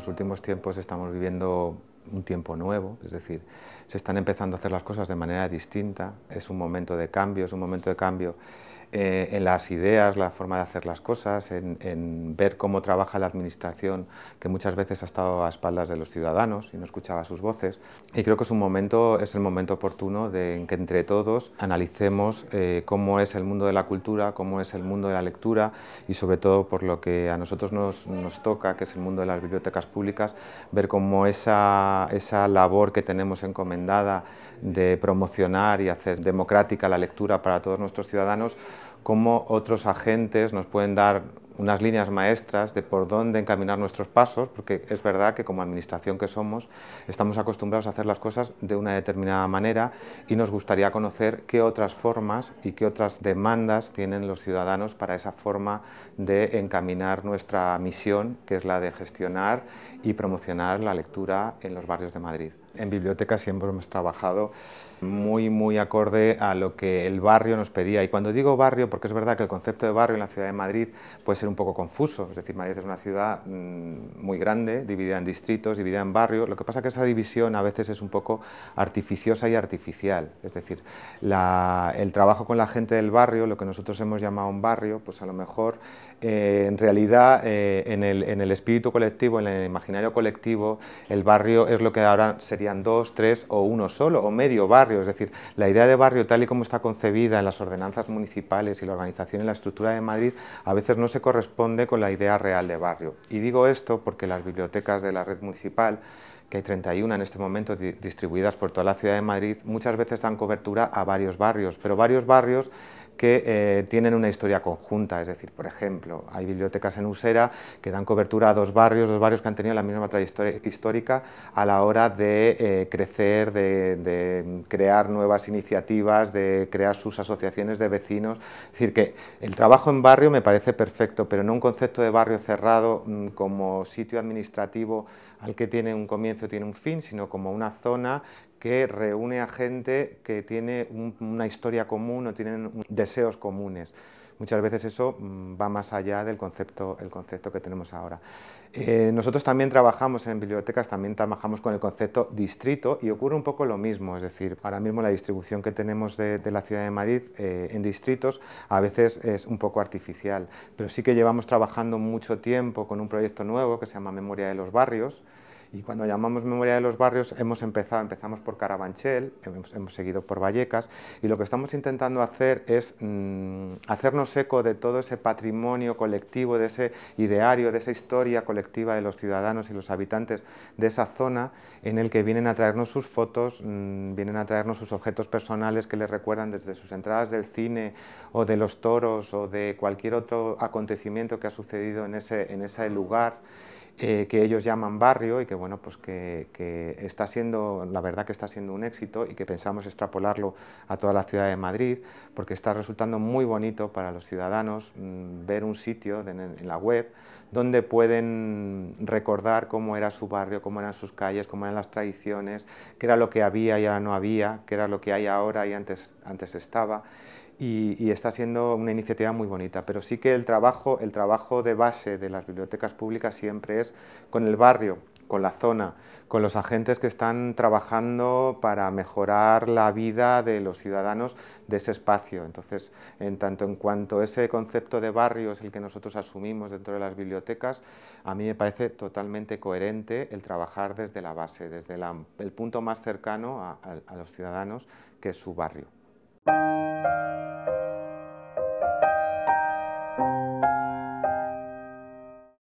los últimos tiempos estamos viviendo un tiempo nuevo, es decir, se están empezando a hacer las cosas de manera distinta, es un momento de cambio, es un momento de cambio eh, en las ideas, la forma de hacer las cosas, en, ver cómo trabaja la administración, que muchas veces ha estado a espaldas de los ciudadanos y no escuchaba sus voces. Y creo que es, un momento, es el momento oportuno de en que entre todos analicemos eh, cómo es el mundo de la cultura, cómo es el mundo de la lectura y sobre todo por lo que a nosotros nos toca, que es el mundo de las bibliotecas públicas, ver cómo esa esa, labor que tenemos encomendada de promocionar y hacer democrática la lectura para todos nuestros ciudadanos, cómo otros agentes nos pueden dar unas líneas maestras de por dónde encaminar nuestros pasos, porque es verdad que como administración que somos, estamos acostumbrados a hacer las cosas de una determinada manera y nos gustaría conocer qué otras formas y qué otras demandas tienen los ciudadanos para esa forma de encaminar nuestra misión, que es la de gestionar y promocionar la lectura en los barrios de Madrid en biblioteca siempre hemos trabajado muy, muy acorde a lo que el barrio nos pedía. Y cuando digo barrio, porque es verdad que el concepto de barrio en la ciudad de Madrid puede ser un poco confuso, es decir, Madrid es una ciudad mm, muy grande, dividida en distritos, dividida en barrios, lo que pasa es que esa división a veces es un poco artificiosa y artificial, es decir, el trabajo con la gente del barrio, lo que nosotros hemos llamado un barrio, pues a lo mejor eh, en realidad eh, en, el, en el espíritu colectivo, en el imaginario colectivo, el barrio es lo que ahora se serían dos, tres o uno solo, o medio barrio. Es decir, la idea de barrio tal y como está concebida en las ordenanzas municipales y la organización y la estructura de Madrid a veces no se corresponde con la idea real de barrio. Y digo esto porque las bibliotecas de la red municipal que hay 31 en este momento distribuidas por toda la ciudad de Madrid, muchas veces dan cobertura a varios barrios, pero varios barrios que eh, tienen una historia conjunta, es decir, por ejemplo, hay bibliotecas en Usera que dan cobertura a dos barrios, dos barrios que han tenido la misma trayectoria histórica a la hora de eh, crecer, de, de, crear nuevas iniciativas, de crear sus asociaciones de vecinos, es decir, que el trabajo en barrio me parece perfecto, pero no un concepto de barrio cerrado mm, como sitio administrativo al que tiene un comienzo tiene un fin, sino como una zona que reúne a gente que tiene una historia común o tienen deseos comunes. Muchas veces eso mm, va más allá del concepto, el concepto que tenemos ahora. Eh, nosotros también trabajamos en bibliotecas, también trabajamos con el concepto distrito y ocurre un poco lo mismo, es decir, ahora mismo la distribución que tenemos de, la ciudad de Madrid eh, en distritos a veces es un poco artificial, pero sí que llevamos trabajando mucho tiempo con un proyecto nuevo que se llama Memoria de los Barrios, y cuando llamamos memoria de los barrios, hemos empezado, empezamos por Carabanchel, hemos, hemos seguido por Vallecas, y lo que estamos intentando hacer es mm, hacernos eco de todo ese patrimonio colectivo, de ese ideario, de esa historia colectiva de los ciudadanos y los habitantes de esa zona, en el que vienen a traernos sus fotos, mm, vienen a traernos sus objetos personales que les recuerdan desde sus entradas del cine o de los toros o de cualquier otro acontecimiento que ha sucedido en ese, en ese lugar eh, que ellos llaman barrio y que bueno pues que, está siendo la verdad que está siendo un éxito y que pensamos extrapolarlo a toda la ciudad de Madrid porque está resultando muy bonito para los ciudadanos mm, ver un sitio en, la web donde pueden recordar cómo era su barrio, cómo eran sus calles, cómo eran las tradiciones, qué era lo que había y ahora no había, qué era lo que hay ahora y antes, antes estaba y, está siendo una iniciativa muy bonita, pero sí que el trabajo, el trabajo de base de las bibliotecas públicas siempre es con el barrio, con la zona, con los agentes que están trabajando para mejorar la vida de los ciudadanos de ese espacio. Entonces, en tanto en cuanto ese concepto de barrio es el que nosotros asumimos dentro de las bibliotecas, a mí me parece totalmente coherente el trabajar desde la base, desde el punto más cercano a los ciudadanos, que es su barrio.